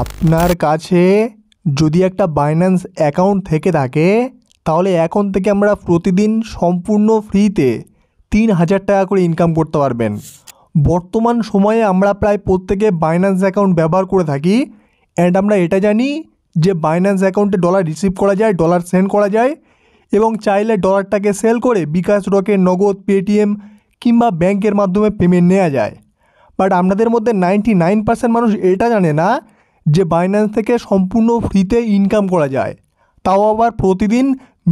আপনার কাছে যদি একটা বাইন্যান্স অ্যাকাউন্ট থেকে থাকে তাহলে এখন থেকে আমরা প্রতিদিন সম্পূর্ণ ফ্রিতে তিন হাজার টাকা করে ইনকাম করতে পারবেন বর্তমান সময়ে আমরা প্রায় প্রত্যেকে বাইন্যান্স অ্যাকাউন্ট ব্যবহার করে থাকি অ্যান্ড আমরা এটা জানি যে বাইন্যান্স অ্যাকাউন্টে ডলার রিসিভ করা যায় ডলার সেন্ড করা যায় এবং চাইলে ডলারটাকে সেল করে বিকাশ রকের নগদ পেটিএম কিংবা ব্যাংকের মাধ্যমে পেমেন্ট নেওয়া যায় বাট আপনাদের মধ্যে নাইনটি নাইন পার্সেন্ট মানুষ এটা জানে না যে বাইন্যান্স থেকে সম্পূর্ণ ফ্রিতে ইনকাম করা যায় তাও আবার প্রতিদিন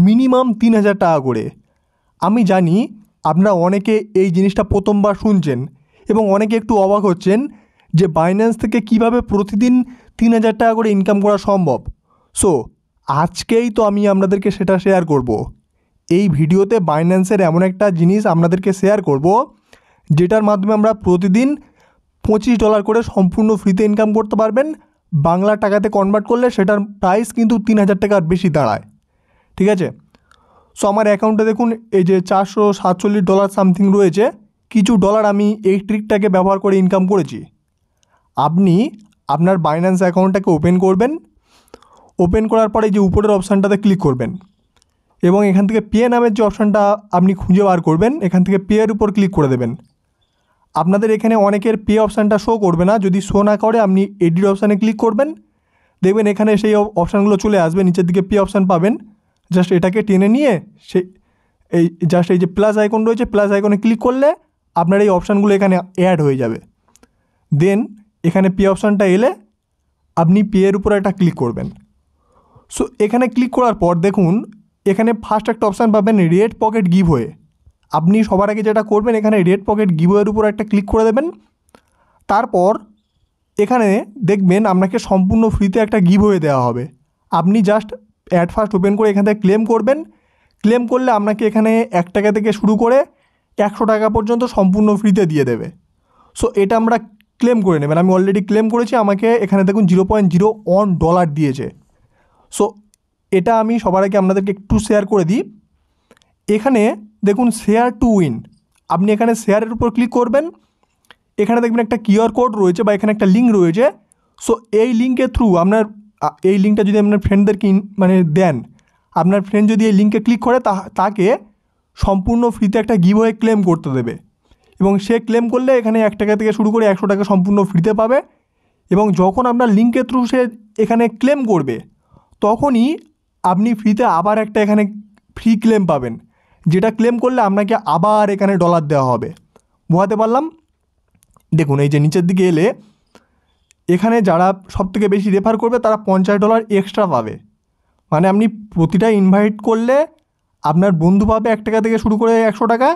মিনিমাম তিন হাজার টাকা করে আমি জানি আপনারা অনেকে এই জিনিসটা প্রথমবার শুনছেন এবং অনেকে একটু অবাক হচ্ছেন যে বাইন্যান্স থেকে কিভাবে প্রতিদিন তিন হাজার টাকা করে ইনকাম করা সম্ভব সো আজকেই তো আমি আপনাদেরকে সেটা শেয়ার করব। এই ভিডিওতে বাইন্যান্সের এমন একটা জিনিস আপনাদেরকে শেয়ার করব যেটার মাধ্যমে আমরা প্রতিদিন পঁচিশ ডলার করে সম্পূর্ণ ফ্রিতে ইনকাম করতে পারবেন বাংলা টাকাতে কনভার্ট করলে সেটার প্রাইস কিন্তু তিন হাজার টাকার বেশি দাঁড়ায় ঠিক আছে সো আমার অ্যাকাউন্টে দেখুন এই যে চারশো সাতচল্লিশ ডলার সামথিং রয়েছে কিছু ডলার আমি এই ট্রিকটাকে ব্যবহার করে ইনকাম করেছি আপনি আপনার বাইন্যান্স অ্যাকাউন্টটাকে ওপেন করবেন ওপেন করার পরে যে উপরের অপশানটাতে ক্লিক করবেন এবং এখান থেকে পে নামের যে অপশানটা আপনি খুঁজে বার করবেন এখান থেকে পেয়ের উপর ক্লিক করে দেবেন আপনাদের এখানে অনেকের পে অপশানটা শো করবে না যদি শো না করে আপনি এডিট অপশানে ক্লিক করবেন দেখবেন এখানে সেই অপশানগুলো চলে আসবে নিচের দিকে পে অপশান পাবেন জাস্ট এটাকে টেনে নিয়ে সে এই জাস্ট এই যে প্লাস আইকন রয়েছে প্লাস আইকনে ক্লিক করলে আপনার এই অপশানগুলো এখানে অ্যাড হয়ে যাবে দেন এখানে পে অপশানটা এলে আপনি পে এর উপর একটা ক্লিক করবেন সো এখানে ক্লিক করার পর দেখুন এখানে ফার্স্ট একটা অপশান পাবেন রেড পকেট গিভ হয়ে আপনি সবার আগে যেটা করবেন এখানে রেড পকেট গিবোয়ের উপর একটা ক্লিক করে দেবেন তারপর এখানে দেখবেন আপনাকে সম্পূর্ণ ফ্রিতে একটা হয়ে দেওয়া হবে আপনি জাস্ট অ্যাড ফার্স্ট ওপেন করে এখান থেকে ক্লেম করবেন ক্লেম করলে আপনাকে এখানে এক টাকা থেকে শুরু করে একশো টাকা পর্যন্ত সম্পূর্ণ ফ্রিতে দিয়ে দেবে সো এটা আমরা ক্লেম করে নেবেন আমি অলরেডি ক্লেম করেছি আমাকে এখানে দেখুন zero point zero one dollar দিয়েছে সো এটা আমি সবার আগে আপনাদেরকে একটু শেয়ার করে দিই এখানে দেখুন শেয়ার টু উইন আপনি এখানে শেয়ারের উপর ক্লিক করবেন এখানে দেখবেন একটা কিউআর কোড রয়েছে বা এখানে একটা লিঙ্ক রয়েছে সো এই লিঙ্কের থ্রু আপনার এই লিঙ্কটা যদি আপনার ফ্রেন্ডদেরকে মানে দেন আপনার ফ্রেন্ড যদি এই লিঙ্কে ক্লিক করে তাকে সম্পূর্ণ ফ্রিতে একটা হয়ে ক্লেম করতে দেবে এবং সে ক্লেম করলে এখানে এক টাকা থেকে শুরু করে একশো টাকা সম্পূর্ণ ফ্রিতে পাবে এবং যখন আপনার লিঙ্কের থ্রু সে এখানে ক্লেম করবে তখনই আপনি ফ্রিতে আবার একটা এখানে ফ্রি ক্লেম পাবেন যেটা ক্লেম করলে আপনাকে আবার এখানে ডলার দেওয়া হবে বোঝাতে পারলাম দেখুন এই যে নিচের দিকে এলে এখানে যারা সবথেকে বেশি রেফার করবে তারা পঞ্চাশ ডলার এক্সট্রা পাবে মানে আপনি প্রতিটা ইনভাইট করলে আপনার বন্ধু পাবে এক টাকা থেকে শুরু করে একশো টাকা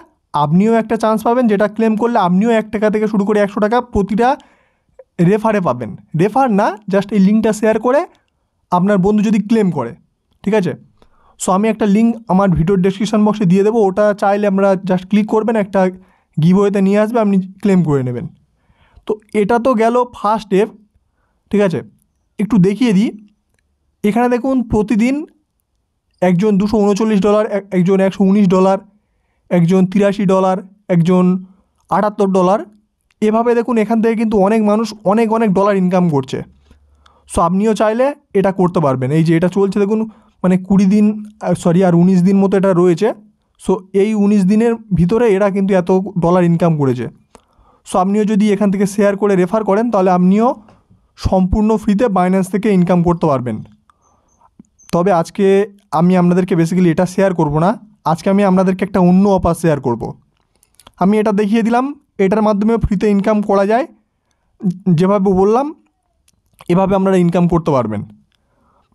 আপনিও একটা চান্স পাবেন যেটা ক্লেম করলে আপনিও এক টাকা থেকে শুরু করে একশো টাকা প্রতিটা রেফারে পাবেন রেফার না জাস্ট এই লিঙ্কটা শেয়ার করে আপনার বন্ধু যদি ক্লেম করে ঠিক আছে সো আমি একটা লিঙ্ক আমার ভিডিওর ডেসক্রিপশন বক্সে দিয়ে দেবো ওটা চাইলে আমরা জাস্ট ক্লিক করবেন একটা গিভওয়েতে নিয়ে আসবে আপনি ক্লেম করে নেবেন তো এটা তো গেল ফার্স্ট স্টেপ ঠিক আছে একটু দেখিয়ে দিই এখানে দেখুন প্রতিদিন একজন দুশো উনচল্লিশ ডলার একজন একশো উনিশ ডলার একজন তিরাশি ডলার একজন আটাত্তর ডলার এভাবে দেখুন এখান থেকে কিন্তু অনেক মানুষ অনেক অনেক ডলার ইনকাম করছে সো আপনিও চাইলে এটা করতে পারবেন এই যে এটা চলছে দেখুন মানে কুড়ি দিন সরি আর উনিশ দিন মতো এটা রয়েছে সো এই উনিশ দিনের ভিতরে এরা কিন্তু এত ডলার ইনকাম করেছে সো আপনিও যদি এখান থেকে শেয়ার করে রেফার করেন তাহলে আপনিও সম্পূর্ণ ফ্রিতে বাইন্যান্স থেকে ইনকাম করতে পারবেন তবে আজকে আমি আপনাদেরকে বেসিক্যালি এটা শেয়ার করব না আজকে আমি আপনাদেরকে একটা অন্য অফার শেয়ার করব। আমি এটা দেখিয়ে দিলাম এটার মাধ্যমে ফ্রিতে ইনকাম করা যায় যেভাবে বললাম এভাবে আপনারা ইনকাম করতে পারবেন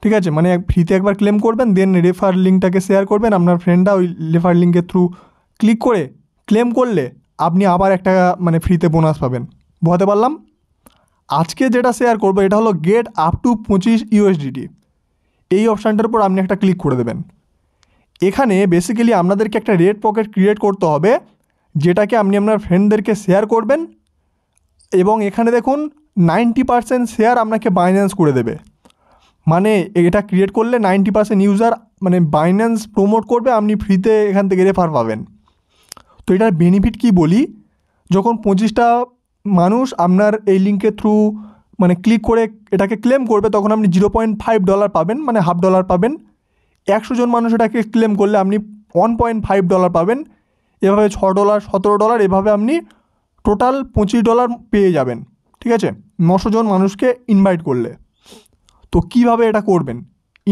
ঠিক আছে মানে ফ্রিতে একবার ক্লেম করবেন দেন রেফার লিঙ্কটাকে শেয়ার করবেন আপনার ফ্রেন্ডরা ওই রেফার লিঙ্কের থ্রু ক্লিক করে ক্লেম করলে আপনি আবার একটা মানে ফ্রিতে বোনাস পাবেন বোঝাতে পারলাম আজকে যেটা শেয়ার করবো এটা হলো গেট আপ টু পঁচিশ ইউএসডিডি এই অপশানটার উপর আপনি একটা ক্লিক করে দেবেন এখানে বেসিক্যালি আপনাদেরকে একটা রেড পকেট ক্রিয়েট করতে হবে যেটাকে আপনি আপনার ফ্রেন্ডদেরকে শেয়ার করবেন এবং এখানে দেখুন নাইনটি পারসেন্ট শেয়ার আপনাকে বাইন্যান্স করে দেবে মানে এটা ক্রিয়েট করলে নাইনটি পার্সেন্ট ইউজার মানে বাইন্যান্স প্রমোট করবে আপনি ফ্রিতে এখান থেকে রেফার পাবেন তো এটার বেনিফিট কি বলি যখন পঁচিশটা মানুষ আপনার এই লিঙ্কের থ্রু মানে ক্লিক করে এটাকে ক্লেম করবে তখন আপনি জিরো পয়েন্ট ফাইভ ডলার পাবেন মানে হাফ ডলার পাবেন একশো জন মানুষ এটাকে ক্লেম করলে আপনি ওয়ান পয়েন্ট ফাইভ ডলার পাবেন এভাবে ছ ডলার সতেরো ডলার এভাবে আপনি টোটাল পঁচিশ ডলার পেয়ে যাবেন ঠিক আছে নশো জন মানুষকে ইনভাইট করলে তো কিভাবে এটা করবেন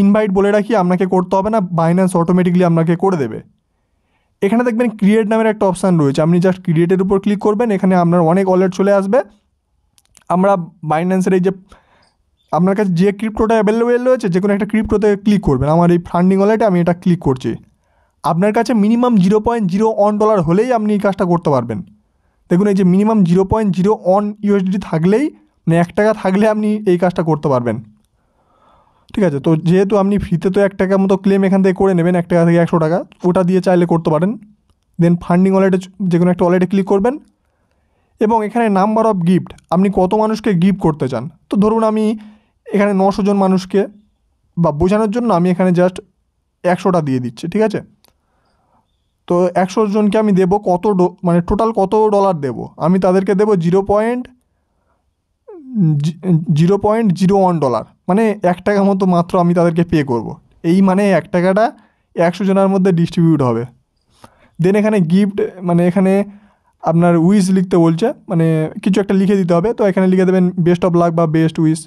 ইনভাইট বলে রাখি আপনাকে করতে হবে না বাইন্যান্স অটোমেটিকলি আপনাকে করে দেবে এখানে দেখবেন ক্রিয়েট নামের একটা অপশান রয়েছে আপনি জাস্ট ক্রিয়েটের উপর ক্লিক করবেন এখানে আপনার অনেক ওয়ালেট চলে আসবে আমরা বাইন্যান্সের এই যে আপনার কাছে যে ক্রিপ্টোটা অ্যাভেলেবেল রয়েছে যে কোনো একটা ক্রিপ্টোতে ক্লিক করবেন আমার এই ফান্ডিং ওয়ালেটে আমি এটা ক্লিক করছি আপনার কাছে minimum zero point zero one dollar হলেই আপনি এই কাজটা করতে পারবেন দেখুন এই যে minimum zero point zero one USD থাকলেই মানে এক টাকা থাকলে আপনি এই কাজটা করতে পারবেন ঠিক আছে তো যেহেতু আপনি ফ্রিতে তো এক টাকা মতো ক্লেম এখান থেকে করে নেবেন এক টাকা থেকে একশো টাকা ওটা দিয়ে চাইলে করতে পারেন দেন ফান্ডিং ওয়ালেটে যে কোনো একটা ওয়ালেটে ক্লিক করবেন এবং এখানে নাম্বার অফ গিফট আপনি কত মানুষকে গিফট করতে চান তো ধরুন আমি এখানে নশো জন মানুষকে বা বোঝানোর জন্য আমি এখানে জাস্ট একশোটা দিয়ে দিচ্ছি ঠিক আছে তো একশো জনকে আমি দেবো কত মানে টোটাল কত ডলার দেবো আমি তাদেরকে দেবো zero point zero point zero one dollar মানে এক টাকা মতো মাত্র আমি তাদেরকে পে করব। এই মানে এক টাকাটা একশো জনের মধ্যে ডিস্ট্রিবিউট হবে দেন এখানে গিফট মানে এখানে আপনার উইস লিখতে বলছে মানে কিছু একটা লিখে দিতে হবে তো এখানে লিখে দেবেন বেস্ট অফ লাক বা best wish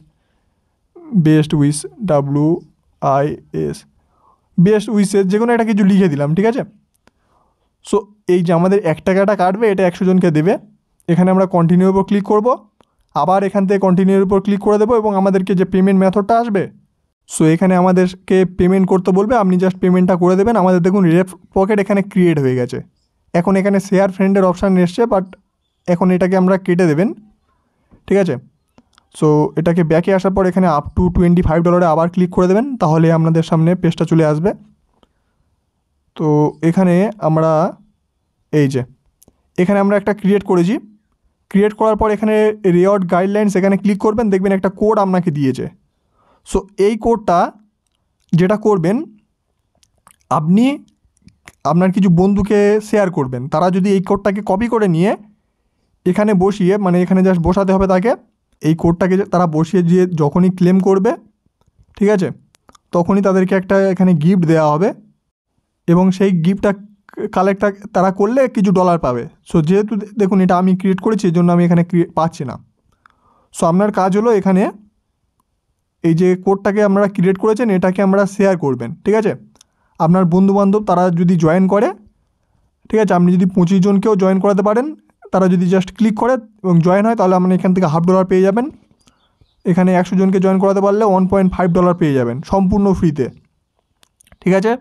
best wish W I S best উইসের যে কোনো একটা কিছু লিখে দিলাম ঠিক আছে সো এই যে আমাদের এক টাকাটা কাটবে এটা একশো জনকে দেবে এখানে আমরা কন্টিনিউ ওপর ক্লিক করবো আবার এখান থেকে কন্টিনিউর উপর ক্লিক করে দেবো এবং আমাদেরকে যে পেমেন্ট মেথডটা আসবে সো এখানে আমাদেরকে পেমেন্ট করতে বলবে আপনি জাস্ট পেমেন্টটা করে দেবেন আমাদের দেখুন রেপ পকেট এখানে ক্রিয়েট হয়ে গেছে এখন এখানে শেয়ার ফ্রেন্ডের অপশান এসছে বাট এখন এটাকে আমরা কেটে দেবেন ঠিক আছে সো এটাকে ব্যাকে আসার পর এখানে আপ টু টোয়েন্টি ফাইভ ডলারে আবার ক্লিক করে দেবেন তাহলে আপনাদের সামনে পেজটা চলে আসবে তো এখানে আমরা এই যে এখানে আমরা একটা ক্রিয়েট করেছি ক্রিয়েট করার পর এখানে রেওয়ার্ড গাইডলাইন্স এখানে ক্লিক করবেন দেখবেন একটা কোড আপনাকে দিয়েছে সো এই কোডটা যেটা করবেন আপনি আপনার কিছু বন্ধুকে শেয়ার করবেন তারা যদি এই কোডটাকে কপি করে নিয়ে এখানে বসিয়ে মানে এখানে জাস্ট বসাতে হবে তাকে এই কোডটাকে তারা বসিয়ে দিয়ে যখনই ক্লেম করবে ঠিক আছে তখনই তাদেরকে একটা এখানে গিফট দেওয়া হবে এবং সেই গিফটটা কালেক্ট তারা করলে কিছু ডলার পাবে সো যেহেতু দেখুন এটা আমি ক্রিয়েট করেছি এই জন্য আমি এখানে ক্রিয়ে পাচ্ছি না সো আপনার কাজ হলো এখানে এই যে কোডটাকে আপনারা ক্রিয়েট করেছেন এটাকে আমরা শেয়ার করবেন ঠিক আছে আপনার বন্ধুবান্ধব তারা যদি জয়েন করে ঠিক আছে আপনি যদি পঁচিশ জনকেও জয়েন করাতে পারেন তারা যদি জাস্ট ক্লিক করে এবং জয়েন হয় তাহলে আপনি এখান থেকে হাফ ডলার পেয়ে যাবেন এখানে একশো জনকে জয়েন করাতে পারলে ওয়ান পয়েন্ট ফাইভ ডলার পেয়ে যাবেন সম্পূর্ণ ফ্রিতে ঠিক আছে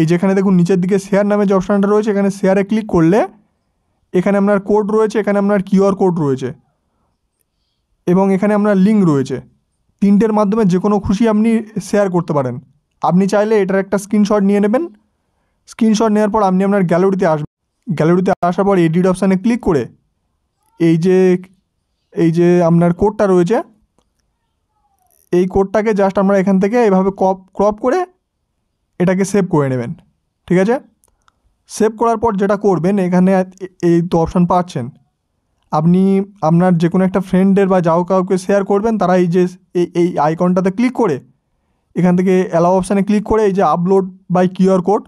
এই যেখানে দেখুন নিচের দিকে শেয়ার নামে যে অপশানটা রয়েছে এখানে শেয়ারে ক্লিক করলে এখানে আপনার কোড রয়েছে এখানে আপনার কিউআর কোড রয়েছে এবং এখানে আপনার লিঙ্ক রয়েছে তিনটের মাধ্যমে যে কোনো খুশি আপনি শেয়ার করতে পারেন আপনি চাইলে এটার একটা স্ক্রিনশট নিয়ে নেবেন স্ক্রিনশট নেওয়ার পর আপনি আপনার গ্যালারিতে আসবেন গ্যালারিতে আসার পর এডিট অপশানে ক্লিক করে এই যে এই যে আপনার কোডটা রয়েছে এই কোডটাকে জাস্ট আমরা এখান থেকে এভাবে ক্রপ ক্রপ করে এটাকে সেভ করে নেবেন ঠিক আছে সেভ করার পর যেটা করবেন এখানে এই তো অপশান পাচ্ছেন আপনি আপনার যে কোনো একটা ফ্রেন্ডের বা যাও কাউকে শেয়ার করবেন তারা এই যে এই এই আইকনটাতে ক্লিক করে এখান থেকে অ্যালাও অপশানে ক্লিক করে এই যে আপলোড বাই কিউআর কোড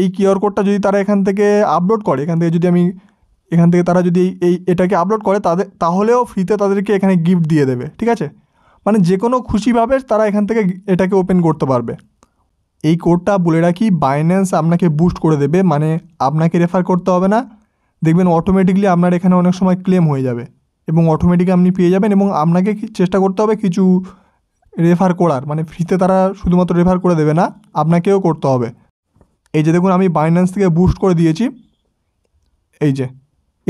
এই কিউআর কোডটা যদি তারা এখান থেকে আপলোড করে এখান থেকে যদি আমি এখান থেকে তারা যদি এই এটাকে আপলোড করে তাদের তাহলেও ফ্রিতে তাদেরকে এখানে গিফট দিয়ে দেবে ঠিক আছে মানে যে কোনো খুশিভাবে তারা এখান থেকে এটাকে ওপেন করতে পারবে এই কোডটা বলে রাখি বাইন্যান্স আপনাকে বুস্ট করে দেবে মানে আপনাকে রেফার করতে হবে না দেখবেন অটোমেটিকলি আপনার এখানে অনেক সময় ক্লেম হয়ে যাবে এবং অটোমেটিক আপনি পেয়ে যাবেন এবং আপনাকে চেষ্টা করতে হবে কিছু রেফার করার মানে ফ্রিতে তারা শুধুমাত্র রেফার করে দেবে না আপনাকেও করতে হবে এই যে দেখুন আমি বাইন্যান্স থেকে বুস্ট করে দিয়েছি এই যে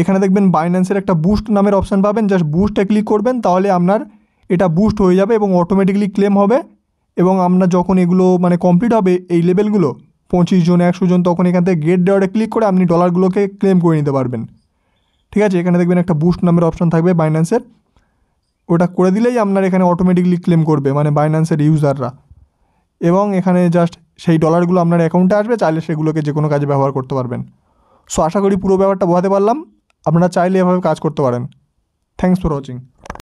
এখানে দেখবেন বাইন্যান্সের একটা বুস্ট নামের অপশান পাবেন জাস্ট বুস্টে ক্লিক করবেন তাহলে আপনার এটা বুস্ট হয়ে যাবে এবং অটোমেটিকলি ক্লেম হবে এবং আমরা যখন এগুলো মানে কমপ্লিট হবে এই লেভেলগুলো পঁচিশ জন একশো জন তখন এখান থেকে গেট দেওয়ারে ক্লিক করে আপনি ডলারগুলোকে ক্লেম করে নিতে পারবেন ঠিক আছে এখানে দেখবেন একটা বুস্ট নামের অপশান থাকবে বাইন্যান্সের ওটা করে দিলেই আপনার এখানে অটোমেটিকলি ক্লেম করবে মানে বাইন্যান্সের ইউজাররা এবং এখানে জাস্ট সেই ডলারগুলো আপনার অ্যাকাউন্টে আসবে চাইলে সেগুলোকে যে কোনো কাজে ব্যবহার করতে পারবেন সো আশা করি পুরো ব্যাপারটা বোঝাতে পারলাম আপনারা চাইলে এভাবে কাজ করতে পারেন থ্যাংকস ফর ওয়াচিং